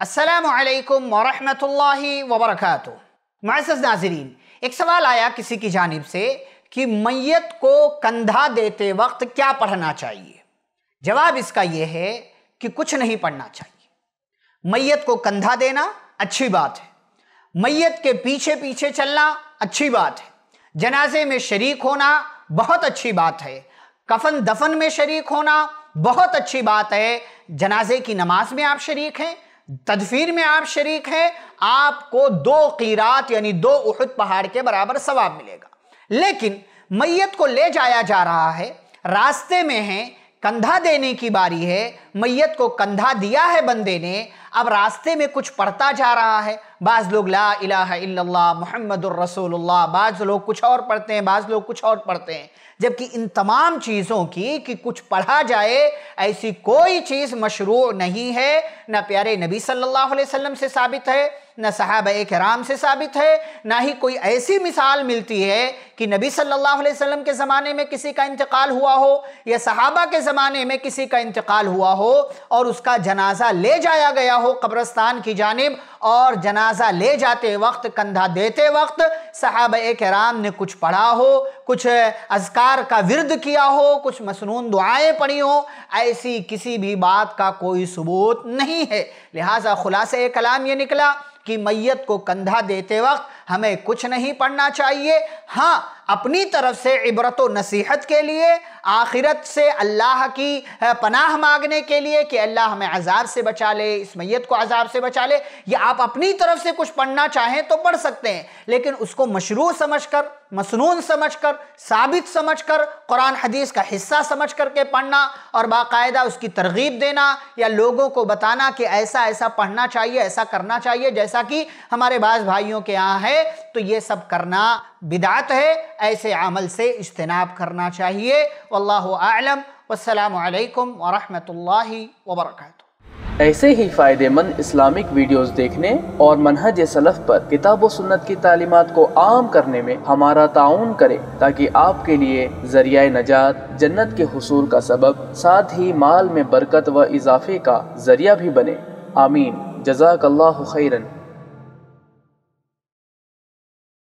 असलकम वरहमल वबरक मायस नाजरीन एक सवाल आया किसी की जानब से कि मैत को कंधा देते वक्त क्या पढ़ना चाहिए जवाब इसका यह है कि कुछ नहीं पढ़ना चाहिए मैत को कंधा देना अच्छी बात है मैत के पीछे पीछे चलना अच्छी बात है जनाजे में शरीक होना बहुत अच्छी बात है कफन दफन में शरीक होना बहुत अच्छी बात है जनाजे की नमाज में आप शरीक हैं तदफीर में आप शरीक हैं आपको दो कीरात यानी दो उहद पहाड़ के बराबर सवाब मिलेगा लेकिन मैयत को ले जाया जा रहा है रास्ते में है कंधा देने की बारी है मैयत को कंधा दिया है बंदे ने अब रास्ते में कुछ पड़ता जा रहा है बाज़ लोग ला अला मोहम्मद रसूलुल्लाह बाज़ लोग कुछ और पढ़ते हैं बाज़ लोग कुछ और पढ़ते हैं जबकि इन तमाम चीज़ों की कि कुछ पढ़ा जाए ऐसी कोई चीज़ मशरू नहीं है ना प्यारे नबी सल्लल्लाहु अलैहि वसल्लम से साबित है ना साहब कराम से साबित है ना ही कोई ऐसी मिसाल मिलती है कि नबी सल्लल्लाहु अलैहि वसल्लम के ज़माने में किसी का इंतकाल हुआ हो या सहाबा के ज़माने में किसी का इंतकाल हुआ हो और उसका जनाजा ले जाया गया हो कब्रस्तान की जानब और जना जनाजा ले जाते वक्त कंधा देते वक्त साहब कराम ने कुछ पढ़ा हो कुछ अजकार का विरद किया हो कुछ मसनून दुआएं पढ़ी हो ऐसी किसी भी बात का कोई सबूत नहीं है लिहाजा खुलासे कलाम ये निकला कि मैयत को कंधा देते वक्त हमें कुछ नहीं पढ़ना चाहिए हाँ अपनी तरफ से इबरत व नसीहत के लिए आखिरत से अल्लाह की पनाह मांगने के लिए कि अल्लाह हमें अजाब से बचा ले इस मैत को अजाब से बचा ले या आप अपनी तरफ से कुछ पढ़ना चाहें तो पढ़ सकते हैं लेकिन उसको मशरू समझ कर मसनून समझ कर साबित समझ कर कुरान हदीस का हिस्सा समझ कर के पढ़ना और बाकायदा उसकी तरगीब देना या लोगों को बताना कि ऐसा ऐसा पढ़ना चाहिए ऐसा करना चाहिए जैसा कि हमारे बाज़ भाइयों के यहाँ है तो ये सब करना बिदात है ऐसे अमल से इज्तनाब करना चाहिए अल्लाम वालकम वरहमल वबरकू ऐसे ही फ़ायदेमंद इस्लामिक वीडियोस देखने और मनहज सलफ़ पर किताब व सुन्नत की तालीमत को आम करने में हमारा ताउन करें ताकि आपके लिए जरिया नजात जन्नत के हसूल का सबब साथ ही माल में बरकत व इजाफे का जरिया भी बने आमीन जजाकल्ला खैरन